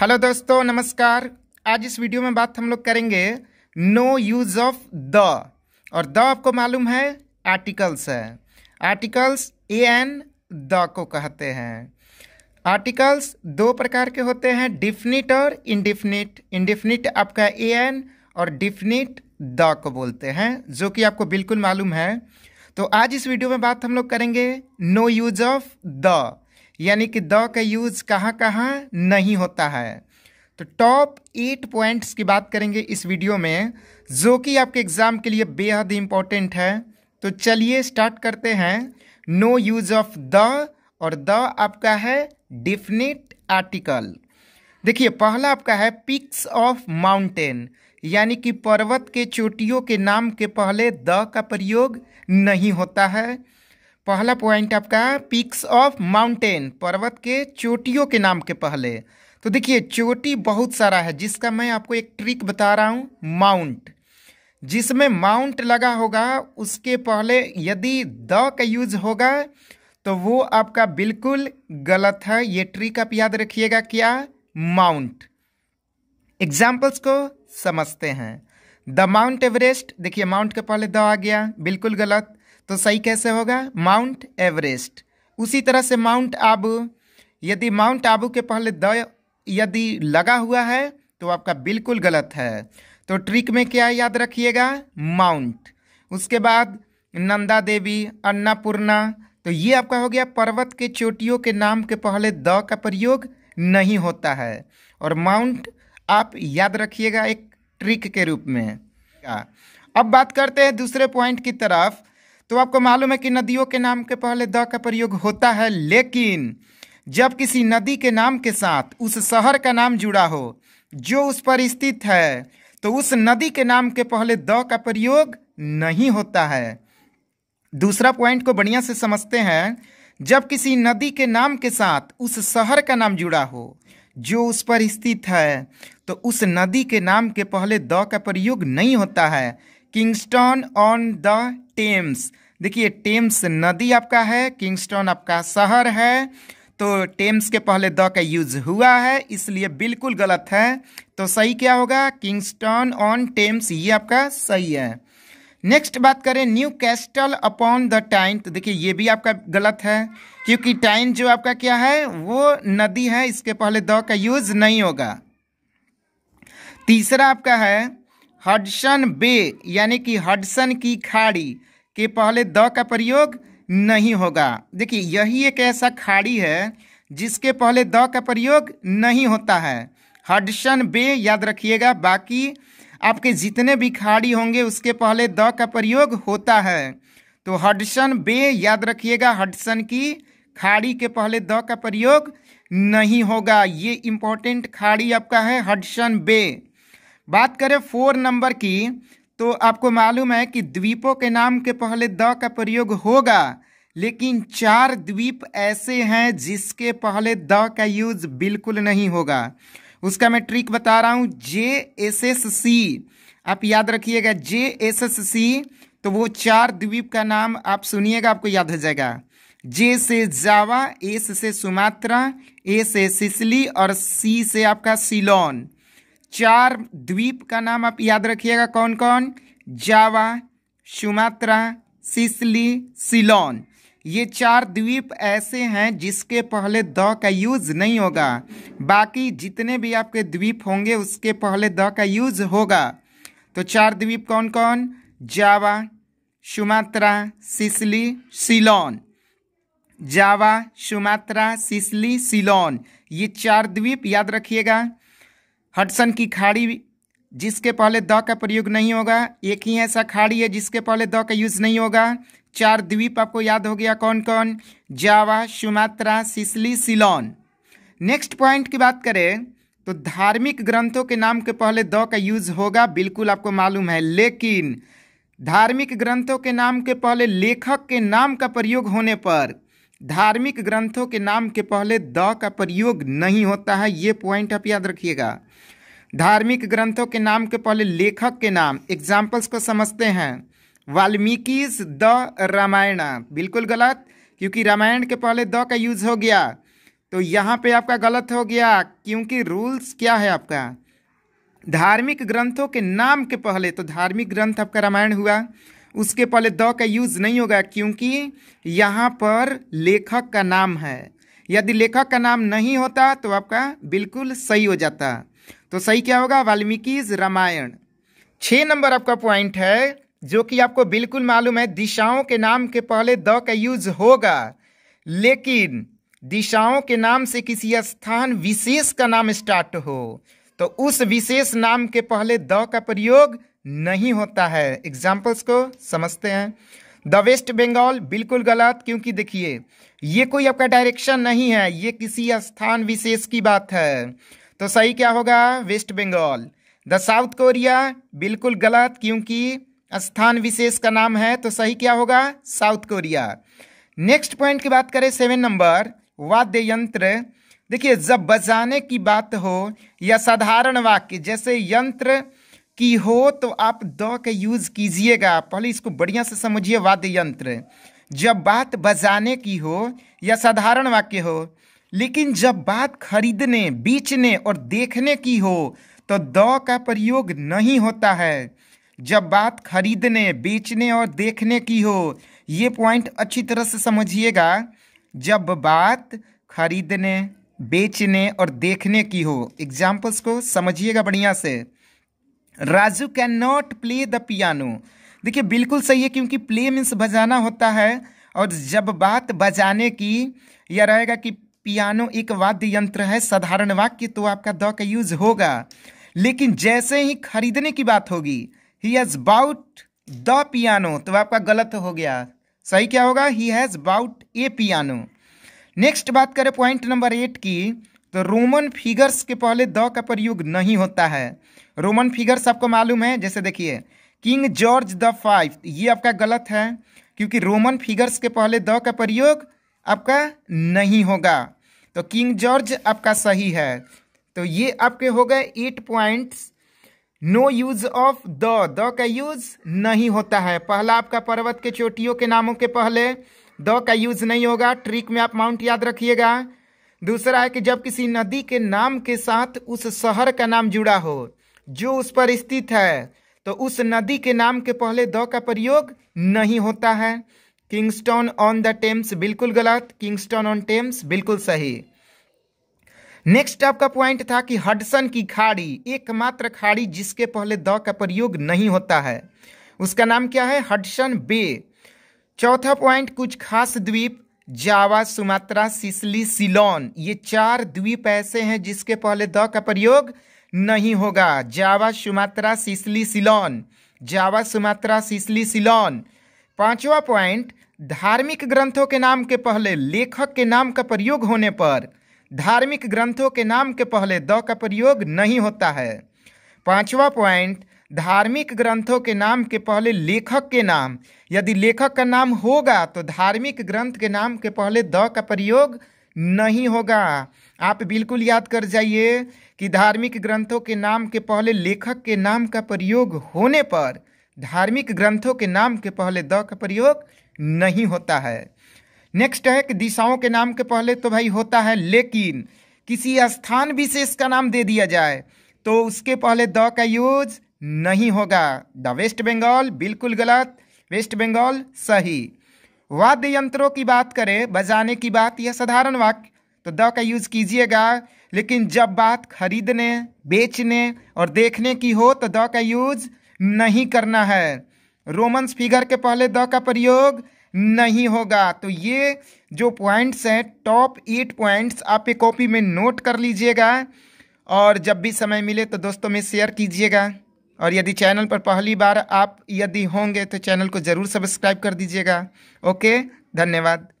hello दोस्तों नमस्कार आज इस वीडियो में बात हम लोग करेंगे नो यूज ऑफ द और द आपको मालूम है आर्टिकल्स है आर्टिकल्स ए एन द को कहते हैं आर्टिकल्स दो प्रकार के होते हैं डिफिनिट और इनडिफिनिट इनडिफिनिट आपका ए एन और डिफिनिट द को बोलते हैं जो कि आपको बिल्कुल मालूम है तो आज इस वीडियो में बात हम लोग करेंगे नो यूज ऑफ द यानी कि द का यूज़ कहाँ कहाँ नहीं होता है तो टॉप एट पॉइंट्स की बात करेंगे इस वीडियो में जो कि आपके एग्ज़ाम के लिए बेहद इम्पॉर्टेंट है तो चलिए स्टार्ट करते हैं नो यूज ऑफ द और द आपका है डिफिनिट आर्टिकल देखिए पहला आपका है पिक्स ऑफ माउंटेन यानी कि पर्वत के चोटियों के नाम के पहले द का प्रयोग नहीं होता है पहला पॉइंट आपका पिक्स ऑफ माउंटेन पर्वत के चोटियों के नाम के पहले तो देखिए चोटी बहुत सारा है जिसका मैं आपको एक ट्रिक बता रहा हूँ माउंट जिसमें माउंट लगा होगा उसके पहले यदि द का यूज होगा तो वो आपका बिल्कुल गलत है ये ट्रिक आप याद रखिएगा क्या माउंट एग्जाम्पल्स को समझते हैं द माउंट एवरेस्ट देखिए माउंट के पहले द आ गया बिल्कुल गलत तो सही कैसे होगा माउंट एवरेस्ट उसी तरह से माउंट आबू यदि माउंट आबू के पहले द यदि लगा हुआ है तो आपका बिल्कुल गलत है तो ट्रिक में क्या याद रखिएगा माउंट उसके बाद नंदा देवी अन्नापूर्णा तो ये आपका हो गया पर्वत के चोटियों के नाम के पहले द का प्रयोग नहीं होता है और माउंट आप याद रखिएगा एक ट्रिक के रूप में अब बात करते हैं दूसरे पॉइंट की तरफ तो आपको मालूम है कि नदियों के नाम के पहले द का प्रयोग होता है लेकिन जब किसी नदी के नाम के साथ उस शहर का नाम जुड़ा हो जो उस पर स्थित है तो उस नदी के नाम के पहले द का प्रयोग नहीं होता है दूसरा पॉइंट को बढ़िया से समझते हैं जब किसी नदी के नाम के साथ उस शहर का नाम जुड़ा हो जो उस पर स्थित है तो उस नदी के नाम के पहले द का प्रयोग नहीं होता है किंगस्टन ऑन द टेम्स देखिए टेम्स नदी आपका है किंगस्टन आपका शहर है तो टेम्स के पहले द का यूज हुआ है इसलिए बिल्कुल गलत है तो सही क्या होगा किंगस्टन ऑन टेम्स ये आपका सही है नेक्स्ट बात करें न्यू कैस्टल अपॉन द टाइन तो देखिए ये भी आपका गलत है क्योंकि टाइन जो आपका क्या है वो नदी है इसके पहले द का यूज नहीं होगा तीसरा आपका है हडसन बे यानी कि हडसन की खाड़ी के पहले द का प्रयोग नहीं होगा देखिए यही एक ऐसा खाड़ी है जिसके पहले द का प्रयोग नहीं होता है हडसन बे याद रखिएगा बाकी आपके जितने भी खाड़ी होंगे उसके पहले द का प्रयोग होता है तो हडसन बे याद रखिएगा हडसन की खाड़ी के पहले द का प्रयोग नहीं होगा ये इम्पोर्टेंट खाड़ी आपका है हडसन बे बात करें फोर नंबर की तो आपको मालूम है कि द्वीपों के नाम के पहले द का प्रयोग होगा लेकिन चार द्वीप ऐसे हैं जिसके पहले द का यूज बिल्कुल नहीं होगा उसका मैं ट्रिक बता रहा हूँ जे एस एस सी आप याद रखिएगा जे एस एस सी तो वो चार द्वीप का नाम आप सुनिएगा आपको याद हो जाएगा जे से जावा एस से सुमात्रा ए से सिसली और सी से आपका सिलोन चार द्वीप का नाम आप याद रखिएगा कौन कौन जावा सुमात्रा सिसली सिलोन ये चार द्वीप ऐसे हैं जिसके पहले द का यूज़ नहीं होगा बाकी जितने भी आपके द्वीप होंगे उसके पहले द का यूज़ होगा तो चार द्वीप कौन कौन Java Sumatra Sicily Ceylon Java Sumatra Sicily Ceylon ये चार द्वीप याद रखिएगा हटसन की खाड़ी जिसके पहले द का प्रयोग नहीं होगा एक ही ऐसा खाड़ी है जिसके पहले द का यूज़ नहीं होगा चार द्वीप आपको याद हो गया कौन कौन Java Sumatra Sicily Ceylon next point की बात करें तो धार्मिक ग्रंथों के नाम के पहले द का यूज होगा बिल्कुल आपको मालूम है लेकिन धार्मिक ग्रंथों के नाम के पहले लेखक के नाम का प्रयोग होने पर धार्मिक ग्रंथों के नाम के पहले द का प्रयोग नहीं होता है ये पॉइंट आप याद रखिएगा धार्मिक ग्रंथों के नाम के पहले लेखक के नाम एग्जाम्पल्स को समझते हैं वाल्मीकि द रामायण बिल्कुल गलत क्योंकि रामायण के पहले द का यूज हो गया तो यहाँ पे आपका गलत हो गया क्योंकि रूल्स क्या है आपका धार्मिक ग्रंथों के नाम के पहले तो धार्मिक ग्रंथ आपका रामायण हुआ उसके पहले द का यूज नहीं होगा क्योंकि यहाँ पर लेखक का नाम है यदि लेखक का नाम नहीं होता तो आपका बिल्कुल सही हो जाता तो सही क्या होगा वाल्मीकि रामायण छः नंबर आपका पॉइंट है जो कि आपको बिल्कुल मालूम है दिशाओं के नाम के पहले द का यूज होगा लेकिन दिशाओं के नाम से किसी स्थान विशेष का नाम स्टार्ट हो तो उस विशेष नाम के पहले द का प्रयोग नहीं होता है एग्जाम्पल्स को समझते हैं द वेस्ट बंगाल बिल्कुल गलत क्योंकि देखिए ये कोई आपका डायरेक्शन नहीं है ये किसी स्थान विशेष की बात है तो सही क्या होगा West Bengal the South Korea बिल्कुल गलत क्योंकि स्थान विशेष का नाम है तो सही क्या होगा साउथ कोरिया नेक्स्ट पॉइंट की बात करें सेवन नंबर वाद्य यंत्र देखिए जब बजाने की बात हो या साधारण वाक्य जैसे यंत्र की हो तो आप द के यूज़ कीजिएगा पहले इसको बढ़िया से समझिए वाद्य यंत्र जब बात बजाने की हो या साधारण वाक्य हो लेकिन जब बात खरीदने बेचने और देखने की हो तो द का प्रयोग नहीं होता है जब बात खरीदने बेचने और देखने की हो ये पॉइंट अच्छी तरह से समझिएगा जब बात खरीदने बेचने और देखने की हो एग्जाम्पल्स को समझिएगा बढ़िया से Raju can not play the piano देखिए बिल्कुल सही है क्योंकि प्ले मीन्स बजाना होता है और जब बात बजाने की यह रहेगा कि पियानो एक वाद्य यंत्र है साधारण वाक्य तो आपका द का यूज होगा लेकिन जैसे ही खरीदने की बात होगी he has bought the piano तो आपका गलत हो गया सही क्या होगा he has bought a piano next बात करें पॉइंट नंबर एट की तो रोमन फिगर्स के पहले द का प्रयोग नहीं होता है रोमन फिगर्स आपको मालूम है जैसे देखिए किंग जॉर्ज द फाइव ये आपका गलत है क्योंकि रोमन फिगर्स के पहले द का प्रयोग आपका नहीं होगा तो किंग जॉर्ज आपका सही है तो ये आपके हो गए eight points no use of the the का यूज नहीं होता है पहला आपका पर्वत के चोटियों के नामों के पहले द का यूज नहीं होगा ट्रिक में आप माउंट याद रखिएगा दूसरा है कि जब किसी नदी के नाम के साथ उस शहर का नाम जुड़ा हो जो उस पर स्थित है तो उस नदी के नाम के पहले द का प्रयोग नहीं होता है किंगस्टोन ऑन द टेम्स बिल्कुल गलत किंगस्टोन ऑन टेम्स बिल्कुल सही नेक्स्ट आपका पॉइंट था कि हडसन की खाड़ी एकमात्र खाड़ी जिसके पहले द का प्रयोग नहीं होता है उसका नाम क्या है हडसन बे चौथा पॉइंट कुछ खास द्वीप जावा सुमात्रा सिसली सिलोन ये चार द्वीप ऐसे हैं जिसके पहले द का प्रयोग नहीं होगा Java Sumatra Sicily Ceylon Java Sumatra Sicily Ceylon पांचवा पॉइंट धार्मिक ग्रंथों के नाम के पहले लेखक के नाम का प्रयोग होने पर धार्मिक ग्रंथों के नाम के पहले द का प्रयोग नहीं होता है पांचवा पॉइंट धार्मिक ग्रंथों के नाम के पहले लेखक के नाम यदि लेखक का नाम होगा तो धार्मिक ग्रंथ के नाम के पहले द का प्रयोग नहीं होगा आप बिल्कुल याद कर जाइए कि धार्मिक ग्रंथों के नाम के पहले लेखक के नाम का प्रयोग होने पर धार्मिक ग्रंथों के नाम के पहले द का प्रयोग नहीं होता है नेक्स्ट है कि दिशाओं के नाम के पहले तो भाई होता है लेकिन किसी स्थान विशेष का नाम दे दिया जाए तो उसके पहले द का यूज नहीं होगा द वेस्ट बंगाल बिल्कुल गलत वेस्ट बंगाल सही वाद्य यंत्रों की बात करें बजाने की बात यह साधारण वाक्य तो द का यूज कीजिएगा लेकिन जब बात खरीदने बेचने और देखने की हो तो द का यूज नहीं करना है रोमन्स फिगर के पहले द का प्रयोग नहीं होगा तो ये जो पॉइंट्स हैं टॉप एट पॉइंट्स आप एक कॉपी में नोट कर लीजिएगा और जब भी समय मिले तो दोस्तों में शेयर कीजिएगा और यदि चैनल पर पहली बार आप यदि होंगे तो चैनल को ज़रूर सब्सक्राइब कर दीजिएगा ओके धन्यवाद